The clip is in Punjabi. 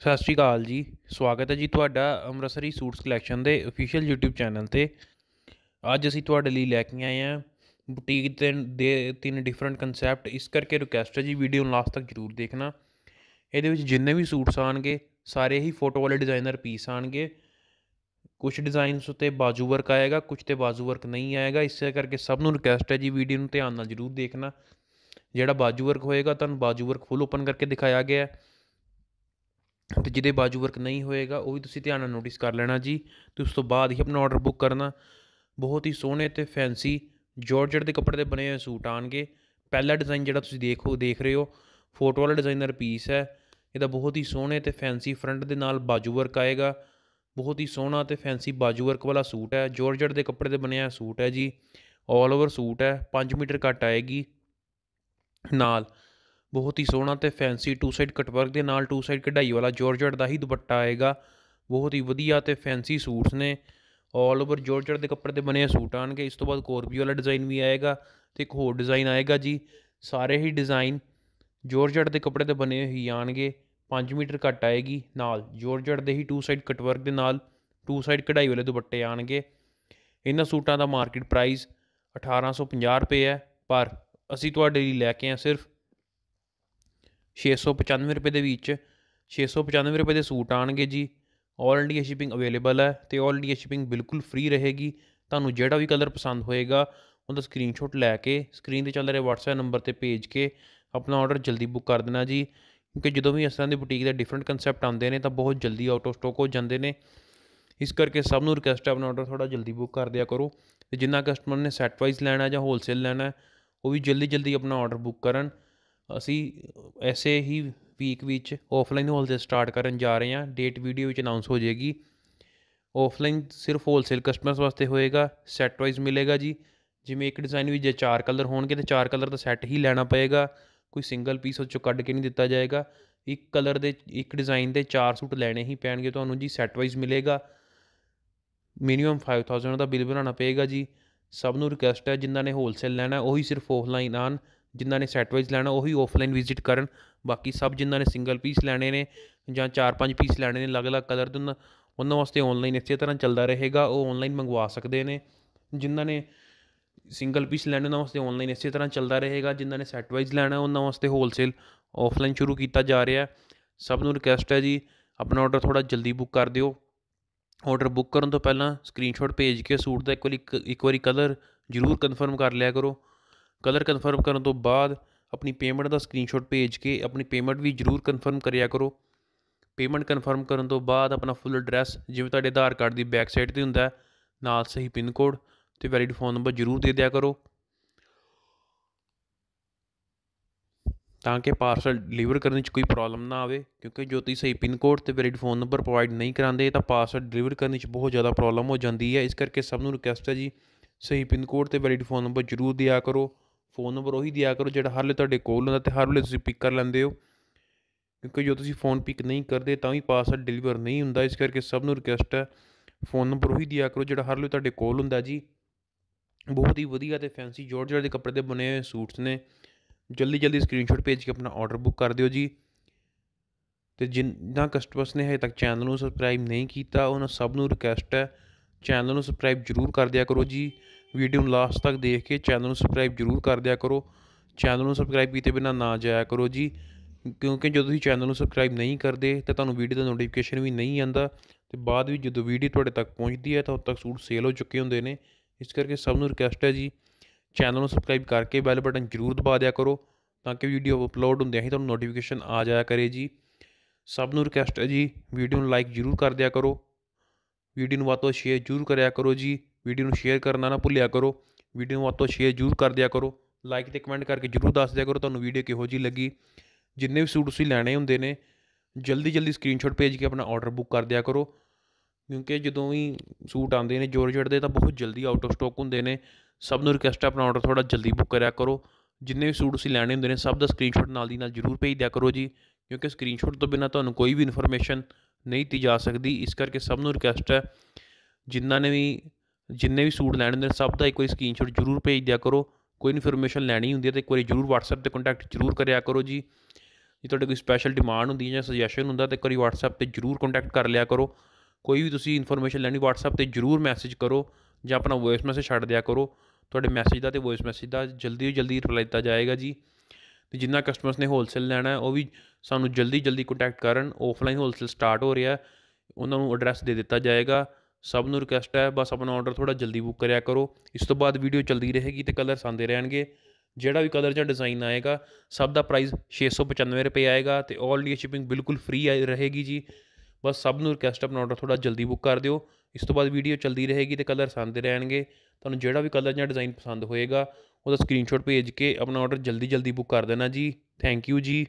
ਸਤਿ ਸ਼੍ਰੀ ਅਕਾਲ ਜੀ ਸਵਾਗਤ ਹੈ ਜੀ ਤੁਹਾਡਾ ਅੰਮ੍ਰਿਤਸਰੀ ਸੂਟਸ ਕਲੈਕਸ਼ਨ ਦੇ ਅਫੀਸ਼ੀਅਲ YouTube ਚੈਨਲ ਤੇ ਅੱਜ ਅਸੀਂ ਤੁਹਾਡੇ ਲਈ ਲੈ ਕੇ ਆਏ ਹਾਂ ਬੁਟੀਕ ਦੇ ਤਿੰਨ ਡਿਫਰੈਂਟ ਕਨਸੈਪਟ ਇਸ ਕਰਕੇ ਰਿਕੁਐਸਟ ਹੈ ਜੀ ਵੀਡੀਓ ਨੂੰ ਲਾਸਟ ਤੱਕ ਜ਼ਰੂਰ ਦੇਖਣਾ ਇਹਦੇ ਵਿੱਚ ਜਿੰਨੇ ਵੀ ਸੂਟਸ ਆਣਗੇ ਸਾਰੇ ਹੀ ਫੋਟੋ ਵਾਲੇ ਡਿਜ਼ਾਈਨਰ ਪੀਸ ਆਣਗੇ ਕੁਝ ਡਿਜ਼ਾਈਨਸ ਉਤੇ ਬਾਜੂ ਵਰਕ ਆਏਗਾ ਕੁਝ ਤੇ ਬਾਜੂ ਵਰਕ ਨਹੀਂ ਆਏਗਾ ਇਸੇ ਕਰਕੇ ਸਭ ਨੂੰ ਰਿਕੁਐਸਟ ਹੈ ਜੀ ਵੀਡੀਓ ਨੂੰ ਧਿਆਨ ਨਾਲ ਜ਼ਰੂਰ ਦੇਖਣਾ ਜਿਹੜਾ ਬਾਜੂ ਵਰਕ ਹੋਏਗਾ ਤੁਹਾਨੂੰ ਬਾਜੂ ਵਰਕ ਫੁੱਲ ਓਪਨ ਕਰਕੇ ਦਿਖਾਇਆ ਗਿਆ ਹੈ ਤੇ ਜਿਹਦੇ ਬਾਜੂ ਵਰਕ ਨਹੀਂ ਹੋਏਗਾ ਉਹ ਵੀ ਤੁਸੀਂ ਧਿਆਨ ਨਾਲ ਨੋਟਿਸ ਕਰ ਲੈਣਾ ਜੀ ਤੇ ਉਸ ਤੋਂ ਬਾਅਦ ਹੀ ਆਪਣਾ ਆਰਡਰ ਬੁੱਕ ਕਰਨਾ ਬਹੁਤ ਹੀ ਸੋਹਣੇ ਤੇ ਫੈਂਸੀ ਜੋਰਜਟ ਦੇ ਕੱਪੜੇ ਦੇ ਬਣੇ ਹੋਏ ਸੂਟ ਆਣਗੇ ਪਹਿਲਾ ਡਿਜ਼ਾਈਨ ਜਿਹੜਾ ਤੁਸੀਂ ਦੇਖੋ ਦੇਖ ਰਹੇ ਹੋ ਫੋਟੋ ਵਾਲਾ ਡਿਜ਼ਾਈਨਰ ਪੀਸ ਹੈ ਇਹਦਾ ਬਹੁਤ ਹੀ ਸੋਹਣੇ ਤੇ ਫੈਂਸੀ ਫਰੰਟ ਦੇ ਨਾਲ ਬਾਜੂ ਵਰਕ ਆਏਗਾ ਬਹੁਤ ਹੀ ਸੋਹਣਾ ਤੇ ਫੈਂਸੀ ਬਾਜੂ ਵਰਕ ਵਾਲਾ ਸੂਟ ਹੈ ਜੋਰਜਟ ਦੇ ਕੱਪੜੇ ਦੇ ਬਣਿਆ ਸੂਟ ਹੈ ਜੀ ਆਲ ਓਵਰ ਸੂਟ ਹੈ 5 ਮੀਟਰ ਕੱਟ ਆਏਗੀ ਨਾਲ ਬਹੁਤ ਹੀ ਸੋਹਣਾ ਤੇ ਫੈਂਸੀ ਟੂ ਸਾਈਡ ਕਟਵਰਕ ਦੇ ਨਾਲ ਟੂ ਸਾਈਡ ਕਢਾਈ ਵਾਲਾ ਜੋਰਜਟ ਦਾ ਹੀ ਦੁਪੱਟਾ ਆਏਗਾ ਬਹੁਤ ਹੀ ਵਧੀਆ ਤੇ ਫੈਂਸੀ ਸੂਟਸ ਨੇ ਆਲ ਓਵਰ ਜੋਰਜਟ ਦੇ ਕੱਪੜੇ ਦੇ ਬਣੇ ਸੂਟ ਆਣਗੇ ਇਸ ਤੋਂ ਬਾਅਦ ਕੋਰਬੀ ਵਾਲਾ ਡਿਜ਼ਾਈਨ ਵੀ ਆਏਗਾ ਤੇ ਇੱਕ ਹੋਰ ਡਿਜ਼ਾਈਨ ਆਏਗਾ ਜੀ ਸਾਰੇ ਹੀ ਡਿਜ਼ਾਈਨ ਜੋਰਜਟ ਦੇ ਕੱਪੜੇ ਦੇ ਬਣੇ ਹੀ ਆਣਗੇ 5 ਮੀਟਰ ਕੱਟ ਆਏਗੀ ਨਾਲ ਜੋਰਜਟ ਦੇ ਹੀ ਟੂ ਸਾਈਡ ਕਟਵਰਕ ਦੇ ਨਾਲ ਟੂ ਸਾਈਡ ਕਢਾਈ ਵਾਲੇ ਦੁਪੱਟੇ ਆਣਗੇ ਇਹਨਾਂ ਸੂਟਾਂ ਦਾ ਮਾਰਕੀਟ ਪ੍ਰਾਈਸ 1850 ਰੁਪਏ ਹੈ ਪਰ ਅਸੀਂ ਤੁਹਾਡੇ ਲਈ ਲੈ ਕੇ ਆਏ ਸਿਰਫ 695 ਰੁਪਏ ਦੇ ਵਿੱਚ 695 ਰੁਪਏ ਦੇ ਸੂਟ ਆਣਗੇ ਜੀ 올 ਇੰਡੀਆ ਸ਼ਿਪਿੰਗ ਅਵੇਲੇਬਲ ਹੈ ਤੇ 올 ਇੰਡੀਆ ਸ਼ਿਪਿੰਗ ਬਿਲਕੁਲ ਫ੍ਰੀ ਰਹੇਗੀ ਤੁਹਾਨੂੰ ਜਿਹੜਾ ਵੀ ਕਲਰ ਪਸੰਦ ਹੋਏਗਾ ਉਹਦਾ ਸਕਰੀਨਸ਼ਾਟ ਲੈ ਕੇ ਸਕਰੀਨ ਤੇ ਚੱਲ ਰਹੇ WhatsApp ਨੰਬਰ ਤੇ ਭੇਜ ਕੇ ਆਪਣਾ ਆਰਡਰ ਜਲਦੀ ਬੁੱਕ ਕਰ ਦੇਣਾ ਜੀ ਕਿਉਂਕਿ ਜਦੋਂ ਵੀ ਇਸ ਤਰ੍ਹਾਂ ਦੇ ਬੁਟੀਕ ਦੇ ਡਿਫਰੈਂਟ ਕਨਸੈਪਟ ਆਉਂਦੇ ਨੇ ਤਾਂ ਬਹੁਤ ਜਲਦੀ ਆਊਟ ਆਫ ਸਟਾਕ ਹੋ ਜਾਂਦੇ ਨੇ ਇਸ ਕਰਕੇ ਸਭ ਨੂੰ ਰਿਕਵੈਸਟ ਹੈ ਆਪਣਾ ਆਰਡਰ ਥੋੜਾ ਜਲਦੀ ਬੁੱਕ ਕਰ ਦਿਆ ਕਰੋ ਤੇ ਜਿੰਨਾ ਕਸਟਮਰ ਨੇ ਸੈਟ ਵਾਈਜ਼ ਲੈਣਾ ਜਾਂ ਹੋਲਸੇਲ ਲੈਣਾ ਉਹ ਵੀ ਜਲਦੀ ਜਲਦੀ ਆਪਣਾ ਆਰਡਰ ਬੁੱਕ ਕਰਨ ਅਸੀਂ ਐਸੇ ਹੀ ਵੀਕ ਵਿੱਚ ਆਫਲਾਈਨ ਹੋਲਸੇਲ ਸਟਾਰਟ ਕਰਨ ਜਾ ਰਹੇ ਹਾਂ ਡੇਟ ਵੀਡੀਓ ਵਿੱਚ ਅਨਾਉਂਸ ਹੋ ਜਾਏਗੀ ਆਫਲਾਈਨ ਸਿਰਫ ਹੋਲਸੇਲ ਕਸਟਮਰਸ ਵਾਸਤੇ ਹੋਏਗਾ ਸੈੱਟ ਵਾਈਜ਼ ਮਿਲੇਗਾ ਜੀ ਜਿਵੇਂ ਇੱਕ ਡਿਜ਼ਾਈਨ ਵਿੱਚ ਜੇ ਚਾਰ ਕਲਰ ਹੋਣਗੇ ਤੇ ਚਾਰ ਕਲਰ ਦਾ ਸੈੱਟ ਹੀ ਲੈਣਾ ਪਏਗਾ ਕੋਈ ਸਿੰਗਲ ਪੀਸ ਉਹ ਚੋਂ ਕੱਢ ਕੇ ਨਹੀਂ ਦਿੱਤਾ ਜਾਏਗਾ ਇੱਕ ਕਲਰ ਦੇ ਇੱਕ ਡਿਜ਼ਾਈਨ ਦੇ ਚਾਰ ਸੂਟ ਲੈਣੇ ਹੀ ਪੈਣਗੇ ਤੁਹਾਨੂੰ ਜੀ ਸੈੱਟ ਵਾਈਜ਼ ਮਿਲੇਗਾ ਮਿਨੀਮਮ 5000 ਦਾ ਬਿੱਲ ਬਣਾਉਣਾ ਪਏਗਾ ਜੀ ਸਭ ਨੂੰ ਰਿਕਵੈਸਟ ਹੈ ਜਿਨ੍ਹਾਂ ਨੇ ਹੋਲਸੇਲ ਲੈਣਾ ਉਹੀ ਸਿਰਫ ਆਫਲਾਈਨ ਆਨ ਜਿਨ੍ਹਾਂ ਨੇ ਸੈਟ ਵਾਈਜ਼ ਲੈਣਾ ਉਹੀ ਆਫਲਾਈਨ ਵਿਜ਼ਿਟ ਕਰਨ ਬਾਕੀ ਸਭ ਜਿਨ੍ਹਾਂ ਨੇ ਸਿੰਗਲ ਪੀਸ ਲੈਣੇ ਨੇ ਜਾਂ ਚਾਰ ਪੰਜ ਪੀਸ ਲੈਣੇ ਨੇ ਅਲੱਗ-ਅਲੱਗ ਕਲਰ ਦੇ ਉਹਨਾਂ ਵਾਸਤੇ ਆਨਲਾਈਨ ਇਸੇ ਤਰ੍ਹਾਂ ਚੱਲਦਾ ਰਹੇਗਾ ਉਹ ਆਨਲਾਈਨ ਮੰਗਵਾ ਸਕਦੇ ਨੇ ਜਿਨ੍ਹਾਂ ਨੇ ਸਿੰਗਲ ਪੀਸ ਲੈਣੇ ਉਹਨਾਂ ਵਾਸਤੇ ਆਨਲਾਈਨ ਇਸੇ ਤਰ੍ਹਾਂ ਚੱਲਦਾ ਰਹੇਗਾ ਜਿਨ੍ਹਾਂ ਨੇ ਸੈਟ ਵਾਈਜ਼ ਲੈਣਾ ਉਹਨਾਂ ਵਾਸਤੇ ਹੋਲਸੇਲ ਆਫਲਾਈਨ ਸ਼ੁਰੂ ਕੀਤਾ ਜਾ ਰਿਹਾ ਸਭ ਨੂੰ ਰਿਕਵੈਸਟ ਹੈ ਜੀ ਆਪਣਾ ਆਰਡਰ ਥੋੜਾ ਜਲਦੀ ਬੁੱਕ ਕਰ ਦਿਓ ਆਰਡਰ ਬੁੱਕ ਕਰਨ ਤੋਂ ਪਹਿਲਾਂ ਸਕਰੀਨਸ਼ਾਟ ਭੇਜ ਕੇ ਸੂਟ ਦਾ ਇੱਕ ਵਾਰੀ ਇੱਕ ਵਾਰੀ ਕਲਰ ਜ਼ਰੂਰ ਕਨਫਰਮ ਕਰ ਲਿਆ ਕਰੋ ਕਲਰ ਕਨਫਰਮ ਕਰਨ ਤੋਂ ਬਾਅਦ ਆਪਣੀ ਪੇਮੈਂਟ ਦਾ ਸਕਰੀਨਸ਼ਾਟ ਭੇਜ ਕੇ ਆਪਣੀ ਪੇਮੈਂਟ ਵੀ ਜਰੂਰ ਕਨਫਰਮ ਕਰਿਆ ਕਰੋ ਪੇਮੈਂਟ ਕਨਫਰਮ ਕਰਨ ਤੋਂ ਬਾਅਦ ਆਪਣਾ ਫੁੱਲ ਐਡਰੈਸ ਜਿਵੇਂ ਤੁਹਾਡੇ ਆਧਾਰ ਕਾਰਡ ਦੀ ਬੈਕ ਸਾਈਡ ਤੇ ਹੁੰਦਾ ਨਾਲ ਸਹੀ ਪਿਨ ਕੋਡ ਤੇ ਵੈਲਿਡ ਫੋਨ ਨੰਬਰ ਜਰੂਰ ਦੇ ਦਿਆ ਕਰੋ ਤਾਂ ਕਿ ਪਾਰਸਲ ਡਿਲੀਵਰ ਕਰਨ ਵਿੱਚ ਕੋਈ ਪ੍ਰੋਬਲਮ ਨਾ ਆਵੇ ਕਿਉਂਕਿ ਜੋ ਤੁਸੀਂ ਸਹੀ ਪਿਨ ਕੋਡ ਤੇ ਵੈਲਿਡ ਫੋਨ ਨੰਬਰ ਪ੍ਰੋਵਾਈਡ ਨਹੀਂ ਕਰਾਂਦੇ ਤਾਂ ਪਾਰਸਲ ਡਿਲੀਵਰ ਕਰਨ ਵਿੱਚ ਬਹੁਤ ਜ਼ਿਆਦਾ ਪ੍ਰੋਬਲਮ ਹੋ ਜਾਂਦੀ ਹੈ ਇਸ ਕਰਕੇ ਸਭ ਨੂੰ ਰਿਕਵੈਸਟ ਹੈ ਜੀ ਸਹੀ ਪਿਨ ਕੋਡ ਤੇ ਵੈਲਿਡ ਫੋਨ ਨੰਬਰ ਜਰੂਰ ਦਿਆ ਕਰੋ ਫੋਨ ਨੰਬਰ ਉਹੀ ਦਿਆ ਕਰੋ ਜਿਹੜਾ ਹਰ ਵੇਲੇ ਤੁਹਾਡੇ ਕੋਲ ਹੁੰਦਾ ਤੇ ਹਰ ਵੇਲੇ ਤੁਸੀਂ ਪਿਕ ਕਰ ਲੈਂਦੇ ਹੋ ਕਿਉਂਕਿ ਜੋ ਤੁਸੀਂ ਫੋਨ ਪਿਕ ਨਹੀਂ ਕਰਦੇ ਤਾਂ ਵੀ ਪਾਸਵਰਡ ਡਿਲੀਵਰ ਨਹੀਂ ਹੁੰਦਾ ਇਸ ਕਰਕੇ ਸਭ ਨੂੰ ਰਿਕਵੈਸਟ ਹੈ ਫੋਨ ਨੰਬਰ ਉਹੀ ਦਿਆ ਕਰੋ ਜਿਹੜਾ ਹਰ ਵੇਲੇ ਤੁਹਾਡੇ ਕੋਲ ਹੁੰਦਾ ਜੀ ਬਹੁਤ ਹੀ ਵਧੀਆ ਤੇ ਫੈਂਸੀ ਜਾਰਜਟ ਦੇ ਕੱਪੜੇ ਦੇ ਬਣੇ ਹੋਏ ਸੂਟਸ ਨੇ ਜਲਦੀ ਜਲਦੀ ਸਕਰੀਨਸ਼ਾਟ ਭੇਜ ਕੇ ਆਪਣਾ ਆਰਡਰ ਬੁੱਕ ਕਰ ਦਿਓ ਜੀ ਤੇ ਜਿੰਨਾ ਕਸਟਮਰਸ ਨੇ ਹਜੇ ਤੱਕ ਚੈਨਲ ਨੂੰ ਸਬਸਕ੍ਰਾਈਬ ਨਹੀਂ ਕੀਤਾ ਉਹਨਾਂ ਸਭ ਨੂੰ ਰਿਕਵੈਸਟ ਹੈ ਚੈਨਲ ਨੂੰ ਸਬਸਕ੍ਰਾਈਬ ਜਰੂਰ ਕਰ ਦਿਆ ਕਰੋ ਜੀ ਵੀਡੀਓ ਨੂੰ ਲਾਸਟ ਤੱਕ ਦੇਖ ਕੇ ਚੈਨਲ ਨੂੰ ਸਬਸਕ੍ਰਾਈਬ ਜ਼ਰੂਰ ਕਰ ਦਿਆ ਕਰੋ ਚੈਨਲ ਨੂੰ ਸਬਸਕ੍ਰਾਈਬ ਕੀਤੇ ਬਿਨਾ ਨਾ ਜਾਇਆ ਕਰੋ ਜੀ ਕਿਉਂਕਿ ਜਦੋਂ ਤੁਸੀਂ ਚੈਨਲ ਨੂੰ ਸਬਸਕ੍ਰਾਈਬ ਨਹੀਂ ਕਰਦੇ ਤਾਂ ਤੁਹਾਨੂੰ ਵੀਡੀਓ ਦਾ ਨੋਟੀਫਿਕੇਸ਼ਨ ਵੀ ਨਹੀਂ ਆਂਦਾ ਤੇ ਬਾਅਦ ਵਿੱਚ ਜਦੋਂ ਵੀਡੀਓ ਤੁਹਾਡੇ ਤੱਕ ਪਹੁੰਚਦੀ ਹੈ ਤਾਂ ਉਦੋਂ ਤੱਕ ਸੂਟ ਸੇਲ ਹੋ ਚੁੱਕੇ ਹੁੰਦੇ ਨੇ ਇਸ ਕਰਕੇ ਸਭ ਨੂੰ ਰਿਕਵੈਸਟ ਹੈ ਜੀ ਚੈਨਲ ਨੂੰ ਸਬਸਕ੍ਰਾਈਬ ਕਰਕੇ ਬੈਲ ਬਟਨ ਜ਼ਰੂਰ ਦਬਾ ਦਿਆ ਕਰੋ ਤਾਂ ਕਿ ਵੀਡੀਓ ਅਪਲੋਡ ਹੁੰਦਿਆਂ ਹੀ ਤੁਹਾਨੂੰ ਨੋਟੀਫਿਕੇਸ਼ਨ ਆ ਜਾਇਆ ਕਰੇ ਜੀ ਸਭ ਨੂੰ ਰਿਕਵੈਸਟ ਹੈ ਜੀ ਵੀਡੀਓ ਨੂੰ ਲਾਈਕ ਜ਼ਰੂਰ ਕਰ ਦਿਆ ਕਰੋ ਵੀਡੀਓ ਨੂੰ ਵੱਧ ਤੋਂ ਸ਼ੇਅਰ ਜ਼ਰੂਰ ਕਰਿਆ ਕਰੋ ਜੀ ਵੀਡੀਓ ਨੂੰ ਸ਼ੇਅਰ ਕਰਨਾ ਨਾ ਭੁੱਲਿਆ ਕਰੋ ਵੀਡੀਓ ਨੂੰ ਵੱਧ ਤੋਂ ਸ਼ੇਅਰ ਜ਼ਰੂਰ ਕਰ ਦਿਆ ਕਰੋ ਲਾਈਕ ਤੇ ਕਮੈਂਟ ਕਰਕੇ ਜ਼ਰੂਰ ਦੱਸ ਦਿਆ ਕਰੋ ਤੁਹਾਨੂੰ ਵੀਡੀਓ ਕਿਹੋ ਜੀ ਲੱਗੀ ਜਿੰਨੇ ਵੀ ਸੂਟ ਤੁਸੀਂ ਲੈਣੇ ਹੁੰਦੇ ਨੇ ਜਲਦੀ ਜਲਦੀ ਸਕਰੀਨਸ਼ਾਟ ਭੇਜ ਕੇ ਆਪਣਾ ਆਰਡਰ ਬੁੱਕ ਕਰ ਦਿਆ ਕਰੋ ਕਿਉਂਕਿ ਜਦੋਂ ਵੀ ਸੂਟ ਆਉਂਦੇ ਨੇ ਜੋਰ ਜੜਦੇ ਤਾਂ ਬਹੁਤ ਜਲਦੀ ਆਊਟ ਆਫ ਸਟਾਕ ਹੁੰਦੇ ਨੇ ਸਭ ਨੂੰ ਰਿਕਵੈਸਟ ਆਪਣਾ ਆਰਡਰ ਥੋੜਾ ਜਲਦੀ ਬੁੱਕ ਕਰਿਆ ਕਰੋ ਜਿੰਨੇ ਵੀ ਸੂਟ ਤੁਸੀਂ ਲੈਣੇ ਹੁੰਦੇ ਨੇ ਸਭ ਦਾ ਸਕਰੀਨਸ਼ਾਟ ਨਾਲ ਦੀ ਨਾਲ ਜ਼ਰੂਰ ਭੇਜ ਦਿਆ ਕਰੋ ਜੀ ਕਿਉਂਕਿ ਸਕਰੀਨਸ਼ਾਟ ਤੋਂ ਬਿਨਾ ਤੁਹਾਨੂੰ ਕੋਈ ਵੀ ਇਨਫੋਰਮੇਸ਼ਨ ਨਹੀਂ ਦਿੱਤੀ ਜਾ ਸਕਦੀ ਇਸ ਕਰਕੇ ਸਭ ਨੂੰ ਰਿਕਵੈਸਟ ਹੈ ਜਿਨ੍ਹਾਂ ਨੇ ਵੀ ਜਿੰਨੇ ਵੀ ਸੂਟ ਲੈਣੇ ਹੁੰਦੇ ਸਭ ਦਾ ਇੱਕ ਵਾਰੀ ਸਕਰੀਨਸ਼ਾਟ ਜ਼ਰੂਰ ਭੇਜ ਦਿਆ ਕਰੋ ਕੋਈ ਇਨਫੋਰਮੇਸ਼ਨ ਲੈਣੀ ਹੁੰਦੀ ਹੈ ਤੇ ਇੱਕ ਵਾਰੀ ਜ਼ਰੂਰ WhatsApp ਤੇ ਕੰਟੈਕਟ ਜ਼ਰੂਰ ਕਰਿਆ ਕਰੋ ਜੀ ਜੇ ਤੁਹਾਡੇ ਕੋਈ ਸਪੈਸ਼ਲ ਡਿਮਾਂਡ ਹੁੰਦੀ ਹੈ ਜਾਂ ਸੁਜੈਸ਼ਨ ਹੁੰਦਾ ਤੇ ਇੱਕ ਵਾਰੀ WhatsApp ਤੇ ਜ਼ਰੂਰ ਕੰਟੈਕਟ ਕਰ ਲਿਆ ਕਰੋ ਕੋਈ ਵੀ ਤੁਸੀਂ ਇਨਫੋਰਮੇਸ਼ਨ ਲੈਣੀ WhatsApp ਤੇ ਜ਼ਰੂਰ ਮੈਸੇਜ ਕਰੋ ਜਾਂ ਆਪਣਾ ਵੌਇਸ ਮੈਸੇਜ ਛੱਡ ਦਿਆ ਕਰੋ ਤੁਹਾਡੇ ਮੈਸੇਜ ਦਾ ਤੇ ਵੌਇਸ ਮੈਸੇਜ ਦਾ ਜਲਦੀ ਜਲਦੀ ਰਿਪਲਾਈ ਦਿੱਤਾ ਜਾਏਗਾ ਜੀ ਤੇ ਜਿੰਨਾ ਕਸਟਮਰਸ ਨੇ ਹੋਲਸੇਲ ਲੈਣਾ ਉਹ ਵੀ ਸਾਨੂੰ ਜਲਦੀ ਜਲਦੀ ਕੰਟੈਕਟ ਕਰਨ ਆਫਲਾਈਨ ਹੋਲਸੇਲ ਸਟਾਰਟ ਹੋ ਰਿਹਾ ਉਹਨਾਂ ਨੂੰ ਐਡਰੈਸ ਦੇ ਦਿੱਤਾ ਜਾਏਗਾ ਸਭ ਨੂੰ ਰਿਕਵੈਸਟ ਹੈ ਬਸ ਆਪਣਾ ਆਰਡਰ ਥੋੜਾ ਜਲਦੀ ਬੁੱਕ ਕਰਿਆ ਕਰੋ ਇਸ ਤੋਂ ਬਾਅਦ ਵੀਡੀਓ ਚਲਦੀ ਰਹੇਗੀ ਤੇ ਕਲਰਸ ਆਉਂਦੇ ਰਹਿਣਗੇ ਜਿਹੜਾ ਵੀ ਕਲਰ ਜਾਂ ਡਿਜ਼ਾਈਨ ਆਏਗਾ ਸਭ ਦਾ ਪ੍ਰਾਈਸ 695 ਰੁਪਏ ਆਏਗਾ ਤੇ 올 ਇੰਡੀਆ ਸ਼ਿਪਿੰਗ ਬਿਲਕੁਲ ਫ੍ਰੀ ਰਹੇਗੀ ਜੀ ਬਸ ਸਭ ਨੂੰ ਰਿਕਵੈਸਟ ਆਪਣਾ ਆਰਡਰ ਥੋੜਾ ਜਲਦੀ ਬੁੱਕ ਕਰ ਦਿਓ ਇਸ ਤੋਂ ਬਾਅਦ ਵੀਡੀਓ ਚਲਦੀ ਰਹੇਗੀ ਤੇ ਕਲਰਸ ਆਉਂਦੇ ਰਹਿਣਗੇ ਤੁਹਾਨੂੰ ਜਿਹੜਾ ਵੀ ਕਲਰ ਜਾਂ ਡਿਜ਼ਾਈਨ ਪਸੰਦ ਹੋਏਗਾ ਉਹਦਾ ਸਕਰੀਨਸ਼ਾਟ ਭੇਜ ਕੇ ਆਪਣਾ ਆਰਡਰ ਜਲਦੀ ਜਲਦੀ ਬੁੱਕ ਕਰ ਦੇਣਾ ਜੀ ਥੈਂਕ ਯੂ ਜੀ